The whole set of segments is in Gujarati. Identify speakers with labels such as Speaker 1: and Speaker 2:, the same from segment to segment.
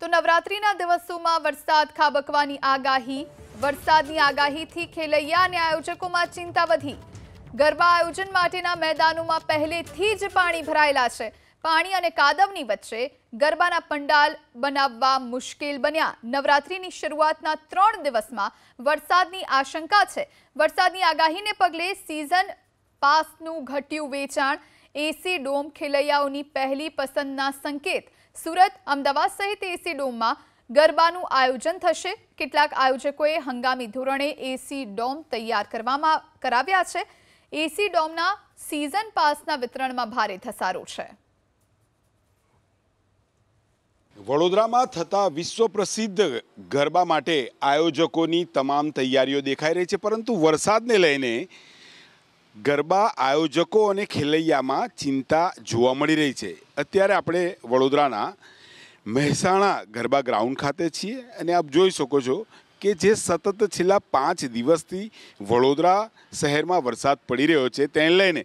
Speaker 1: તો નવરાત્રિના દિવસોમાં વરસાદ ખાબકવાની આગાહી વરસાદની આગાહીથી ખેલૈયા અને આયોજકોમાં ચિંતા વધી ગરબા આયોજન માટેના મેદાનોમાં પહેલેથી જ પાણી ભરાયેલા છે પાણી અને કાદવની વચ્ચે ગરબાના પંડાલ બનાવવા મુશ્કેલ બન્યા નવરાત્રિની શરૂઆતના ત્રણ દિવસમાં વરસાદની આશંકા છે વરસાદની આગાહીને પગલે સીઝન પાસનું ઘટ્યું વેચાણ એસી ડોમ ખેલૈયાઓની પહેલી પસંદના સંકેત સુરત અમદાવાદ સહિત એસી ડોમમાં ગરબાનું આયોજન થશે કેટલાક આયોજકોએ હંગામી ધોરણે એસી ડોમ તૈયાર કરવામાં કરાવ્યા છે એસી ડોમના સિઝન પાસના વિતરણમાં ભારે ધસારો છે
Speaker 2: વડોદરામાં થતા વિશ્વ પ્રસિદ્ધ ગરબા માટે આયોજકોની તમામ તૈયારીઓ દેખાઈ રહી છે પરંતુ વરસાદને લઈને ગરબા આયોજકો અને ખેલૈયામાં ચિંતા જોવા મળી રહી છે અત્યારે આપણે વડોદરાના મહેસાણા ગરબા ગ્રાઉન્ડ ખાતે છીએ અને આપ જોઈ શકો છો કે જે સતત છેલ્લા પાંચ દિવસથી વડોદરા શહેરમાં વરસાદ પડી રહ્યો છે તેને લઈને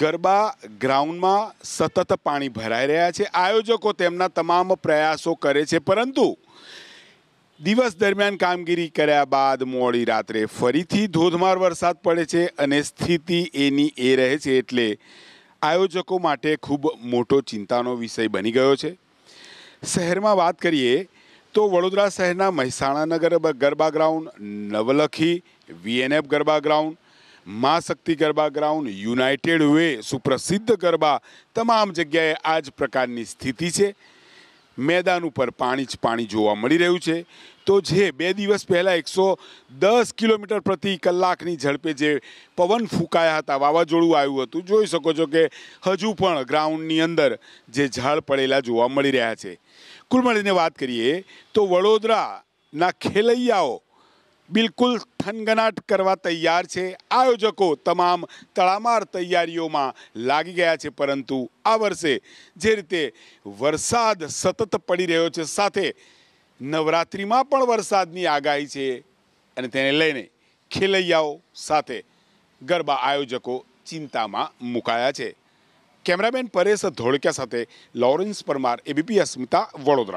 Speaker 2: ગરબા ગ્રાઉન્ડમાં સતત પાણી ભરાઈ રહ્યા છે આયોજકો તેમના તમામ પ્રયાસો કરે છે પરંતુ દિવસ દરમિયાન કામગીરી કર્યા બાદ મોડી રાત્રે ફરીથી ધોધમાર વરસાદ પડે છે અને સ્થિતિ એની એ રહે છે એટલે આયોજકો માટે ખૂબ મોટો ચિંતાનો વિષય બની ગયો છે શહેરમાં વાત કરીએ તો વડોદરા શહેરના Mehsana Nagar garba ground Navlakhi VNF garba ground માં Shakti garba ground united way સુપ્રસિદ્ધ ગરબા તમામ જગ્યાએ આ જ પ્રકારની સ્થિતિ છે મેદાન ઉપર પાણી જ પાણી જોવા મળી રહ્યું છે તો જે બે દિવસ પહેલાં એકસો દસ કિલોમીટર પ્રતિ કલાકની ઝડપે જે પવન ફૂંકાયા હતા વાવાઝોડું આવ્યું હતું જોઈ શકો છો કે હજુ પણ ગ્રાઉન્ડની અંદર જે ઝાડ પડેલા જોવા મળી રહ્યા છે કુલ મળીને વાત કરીએ તો વડોદરાના ખેલૈયાઓ બિલકુલ થનગનાટ કરવા તૈયાર છે આયોજકો તમામ તળામાર તૈયારીઓમાં લાગી ગયા છે પરંતુ આ વર્ષે જે રીતે વરસાદ સતત પડી રહ્યો છે સાથે નવરાત્રિમાં પણ વરસાદની આગાહી છે અને તેને લઈને ખેલૈયાઓ સાથે ગરબા આયોજકો ચિંતામાં મુકાયા છે કેમેરામેન પરેશ ધોળકિયા સાથે લોરેન્સ પરમાર એબીપી અસ્મિતા વડોદરા